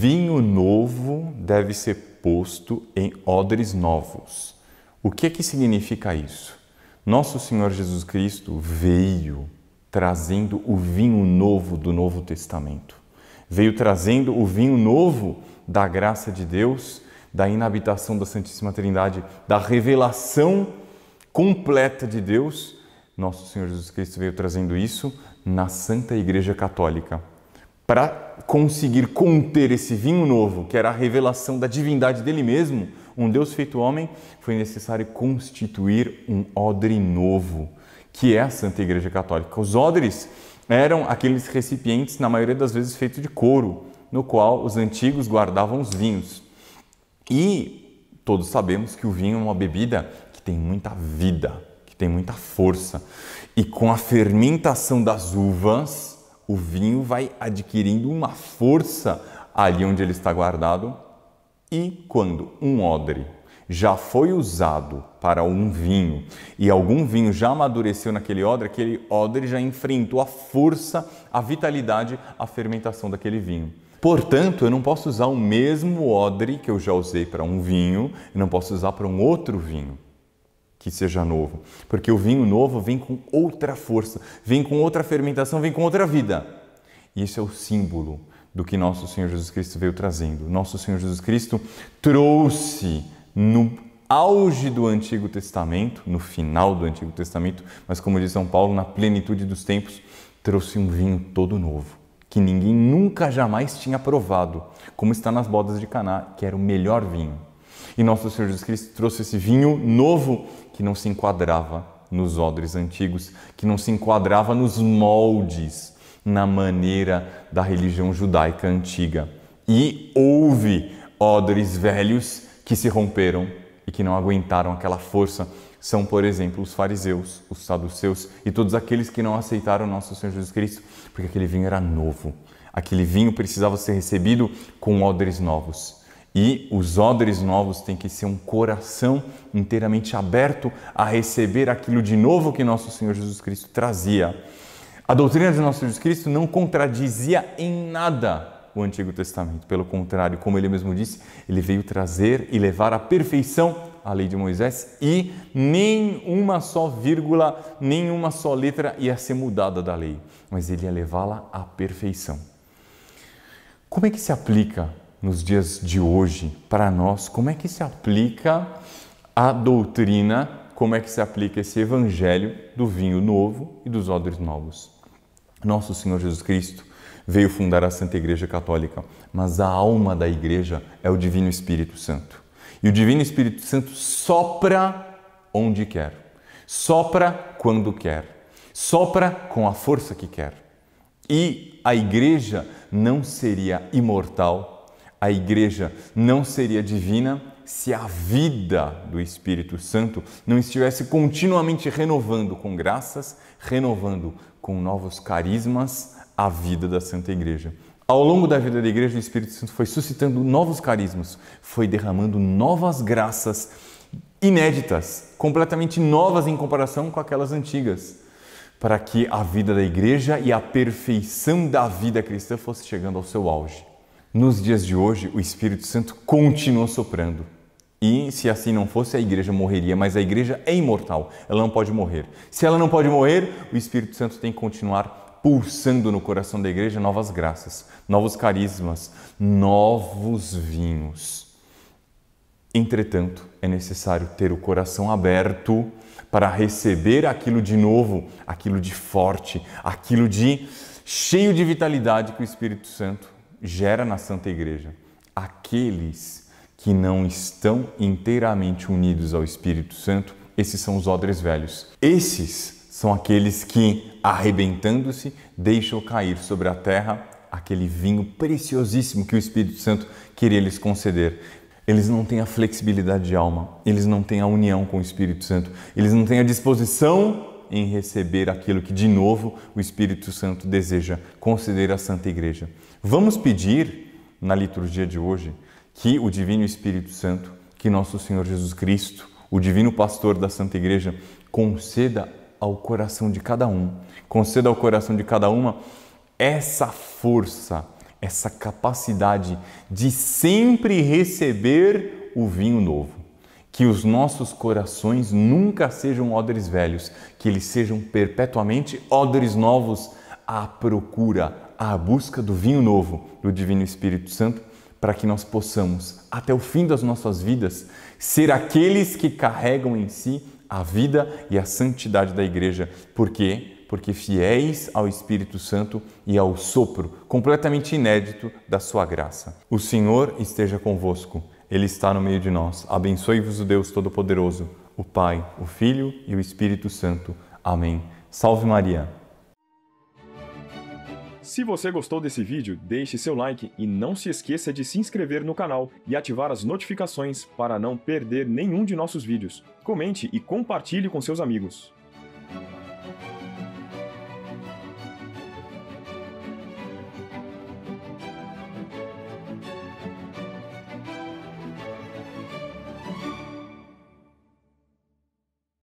vinho novo deve ser posto em odres novos. O que que significa isso? Nosso Senhor Jesus Cristo veio trazendo o vinho novo do Novo Testamento. Veio trazendo o vinho novo da graça de Deus, da inabitação da Santíssima Trindade, da revelação completa de Deus. Nosso Senhor Jesus Cristo veio trazendo isso na Santa Igreja Católica para conseguir conter esse vinho novo, que era a revelação da divindade dele mesmo, um Deus feito homem, foi necessário constituir um odre novo, que é a Santa Igreja Católica. Os odres eram aqueles recipientes, na maioria das vezes, feitos de couro, no qual os antigos guardavam os vinhos. E todos sabemos que o vinho é uma bebida que tem muita vida, que tem muita força. E com a fermentação das uvas, o vinho vai adquirindo uma força ali onde ele está guardado. E quando um odre já foi usado para um vinho e algum vinho já amadureceu naquele odre, aquele odre já enfrentou a força, a vitalidade, a fermentação daquele vinho. Portanto, eu não posso usar o mesmo odre que eu já usei para um vinho, eu não posso usar para um outro vinho que seja novo. Porque o vinho novo vem com outra força, vem com outra fermentação, vem com outra vida. E isso é o símbolo do que nosso Senhor Jesus Cristo veio trazendo. Nosso Senhor Jesus Cristo trouxe no auge do Antigo Testamento, no final do Antigo Testamento, mas como diz São Paulo, na plenitude dos tempos, trouxe um vinho todo novo, que ninguém nunca jamais tinha provado, como está nas bodas de Caná, que era o melhor vinho. E nosso Senhor Jesus Cristo trouxe esse vinho novo que não se enquadrava nos odres antigos, que não se enquadrava nos moldes, na maneira da religião judaica antiga. E houve odres velhos que se romperam e que não aguentaram aquela força. São, por exemplo, os fariseus, os saduceus e todos aqueles que não aceitaram nosso Senhor Jesus Cristo, porque aquele vinho era novo. Aquele vinho precisava ser recebido com odres novos. E os odres novos têm que ser um coração inteiramente aberto a receber aquilo de novo que nosso Senhor Jesus Cristo trazia. A doutrina de nosso Jesus Cristo não contradizia em nada o Antigo Testamento. Pelo contrário, como ele mesmo disse, ele veio trazer e levar à perfeição a lei de Moisés e nem uma só vírgula, nenhuma só letra ia ser mudada da lei, mas ele ia levá-la à perfeição. Como é que se aplica nos dias de hoje para nós, como é que se aplica a doutrina, como é que se aplica esse evangelho do vinho novo e dos odres novos. Nosso Senhor Jesus Cristo veio fundar a Santa Igreja Católica, mas a alma da igreja é o Divino Espírito Santo. E o Divino Espírito Santo sopra onde quer, sopra quando quer, sopra com a força que quer. E a igreja não seria imortal a igreja não seria divina se a vida do Espírito Santo não estivesse continuamente renovando com graças, renovando com novos carismas a vida da Santa Igreja. Ao longo da vida da igreja, o Espírito Santo foi suscitando novos carismas, foi derramando novas graças inéditas, completamente novas em comparação com aquelas antigas, para que a vida da igreja e a perfeição da vida cristã fosse chegando ao seu auge. Nos dias de hoje, o Espírito Santo continua soprando. E se assim não fosse, a igreja morreria, mas a igreja é imortal, ela não pode morrer. Se ela não pode morrer, o Espírito Santo tem que continuar pulsando no coração da igreja novas graças, novos carismas, novos vinhos. Entretanto, é necessário ter o coração aberto para receber aquilo de novo, aquilo de forte, aquilo de cheio de vitalidade que o Espírito Santo gera na Santa Igreja aqueles que não estão inteiramente unidos ao Espírito Santo, esses são os odres velhos. Esses são aqueles que, arrebentando-se, deixam cair sobre a terra aquele vinho preciosíssimo que o Espírito Santo queria lhes conceder. Eles não têm a flexibilidade de alma, eles não têm a união com o Espírito Santo, eles não têm a disposição em receber aquilo que, de novo, o Espírito Santo deseja conceder à Santa Igreja. Vamos pedir, na liturgia de hoje, que o Divino Espírito Santo, que nosso Senhor Jesus Cristo, o Divino Pastor da Santa Igreja, conceda ao coração de cada um, conceda ao coração de cada uma essa força, essa capacidade de sempre receber o vinho novo que os nossos corações nunca sejam odres velhos, que eles sejam perpetuamente odres novos à procura, à busca do vinho novo do Divino Espírito Santo, para que nós possamos, até o fim das nossas vidas, ser aqueles que carregam em si a vida e a santidade da Igreja. Por quê? Porque fiéis ao Espírito Santo e ao sopro completamente inédito da sua graça. O Senhor esteja convosco. Ele está no meio de nós. Abençoe-vos o Deus Todo-Poderoso, o Pai, o Filho e o Espírito Santo. Amém. Salve Maria! Se você gostou desse vídeo, deixe seu like e não se esqueça de se inscrever no canal e ativar as notificações para não perder nenhum de nossos vídeos. Comente e compartilhe com seus amigos.